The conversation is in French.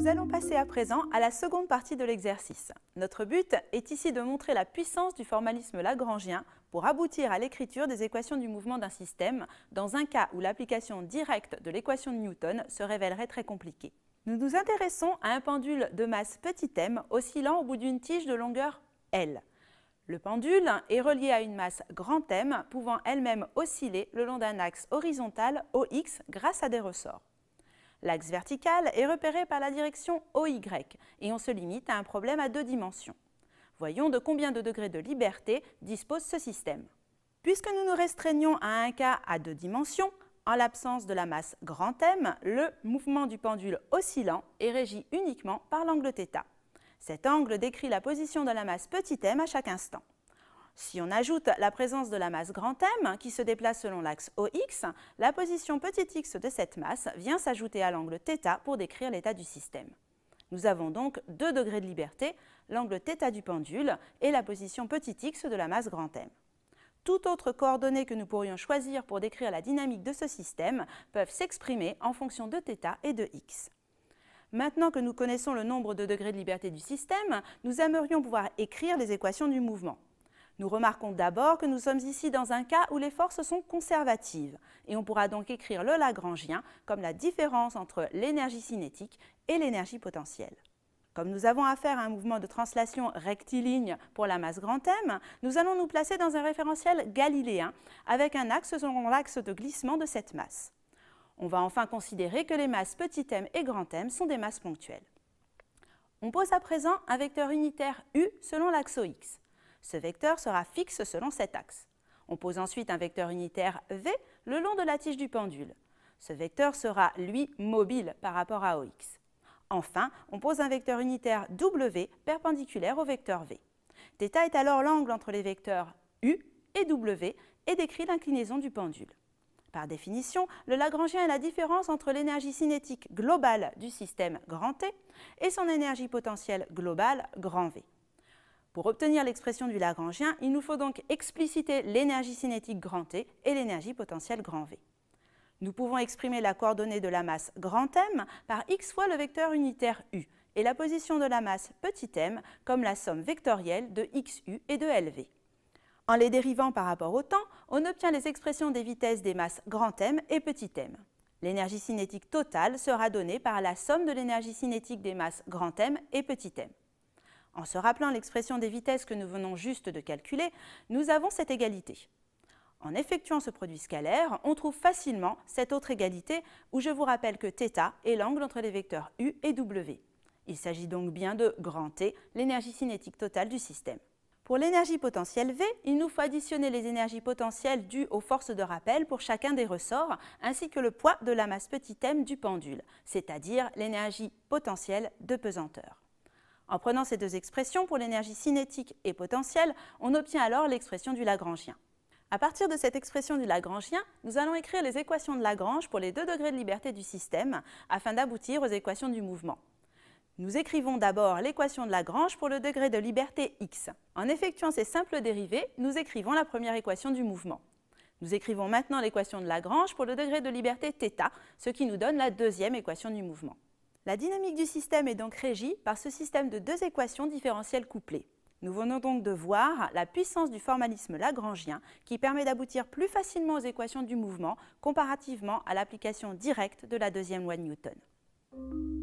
Nous allons passer à présent à la seconde partie de l'exercice. Notre but est ici de montrer la puissance du formalisme lagrangien pour aboutir à l'écriture des équations du mouvement d'un système dans un cas où l'application directe de l'équation de Newton se révélerait très compliquée. Nous nous intéressons à un pendule de masse petit m oscillant au bout d'une tige de longueur L. Le pendule est relié à une masse grand M pouvant elle-même osciller le long d'un axe horizontal OX grâce à des ressorts. L'axe vertical est repéré par la direction OY et on se limite à un problème à deux dimensions. Voyons de combien de degrés de liberté dispose ce système. Puisque nous nous restreignons à un cas à deux dimensions, en l'absence de la masse grand M, le mouvement du pendule oscillant est régi uniquement par l'angle θ. Cet angle décrit la position de la masse petit m à chaque instant. Si on ajoute la présence de la masse grand M, hein, qui se déplace selon l'axe OX, la position petit x de cette masse vient s'ajouter à l'angle θ pour décrire l'état du système. Nous avons donc deux degrés de liberté, l'angle θ du pendule et la position petit x de la masse grand M. Toutes autre coordonnées que nous pourrions choisir pour décrire la dynamique de ce système peuvent s'exprimer en fonction de θ et de x. Maintenant que nous connaissons le nombre de degrés de liberté du système, nous aimerions pouvoir écrire les équations du mouvement. Nous remarquons d'abord que nous sommes ici dans un cas où les forces sont conservatives, et on pourra donc écrire le Lagrangien comme la différence entre l'énergie cinétique et l'énergie potentielle. Comme nous avons affaire à un mouvement de translation rectiligne pour la masse grand M, nous allons nous placer dans un référentiel galiléen avec un axe selon l'axe de glissement de cette masse. On va enfin considérer que les masses petit m et grand M sont des masses ponctuelles. On pose à présent un vecteur unitaire U selon l'axe OX. Ce vecteur sera fixe selon cet axe. On pose ensuite un vecteur unitaire V le long de la tige du pendule. Ce vecteur sera, lui, mobile par rapport à OX. Enfin, on pose un vecteur unitaire W perpendiculaire au vecteur V. Theta est alors l'angle entre les vecteurs U et W et décrit l'inclinaison du pendule. Par définition, le Lagrangien est la différence entre l'énergie cinétique globale du système grand T et son énergie potentielle globale grand V. Pour obtenir l'expression du Lagrangien, il nous faut donc expliciter l'énergie cinétique grand T et l'énergie potentielle grand V. Nous pouvons exprimer la coordonnée de la masse grand M par x fois le vecteur unitaire U et la position de la masse petit m comme la somme vectorielle de xu et de lv. En les dérivant par rapport au temps, on obtient les expressions des vitesses des masses grand M et petit m. L'énergie cinétique totale sera donnée par la somme de l'énergie cinétique des masses grand M et petit m. En se rappelant l'expression des vitesses que nous venons juste de calculer, nous avons cette égalité. En effectuant ce produit scalaire, on trouve facilement cette autre égalité où je vous rappelle que θ est l'angle entre les vecteurs U et W. Il s'agit donc bien de grand T, l'énergie cinétique totale du système. Pour l'énergie potentielle V, il nous faut additionner les énergies potentielles dues aux forces de rappel pour chacun des ressorts, ainsi que le poids de la masse petit m du pendule, c'est-à-dire l'énergie potentielle de pesanteur. En prenant ces deux expressions pour l'énergie cinétique et potentielle, on obtient alors l'expression du Lagrangien. À partir de cette expression du Lagrangien, nous allons écrire les équations de Lagrange pour les deux degrés de liberté du système afin d'aboutir aux équations du mouvement. Nous écrivons d'abord l'équation de Lagrange pour le degré de liberté x. En effectuant ces simples dérivés, nous écrivons la première équation du mouvement. Nous écrivons maintenant l'équation de Lagrange pour le degré de liberté θ, ce qui nous donne la deuxième équation du mouvement. La dynamique du système est donc régie par ce système de deux équations différentielles couplées. Nous venons donc de voir la puissance du formalisme lagrangien qui permet d'aboutir plus facilement aux équations du mouvement comparativement à l'application directe de la deuxième loi de Newton.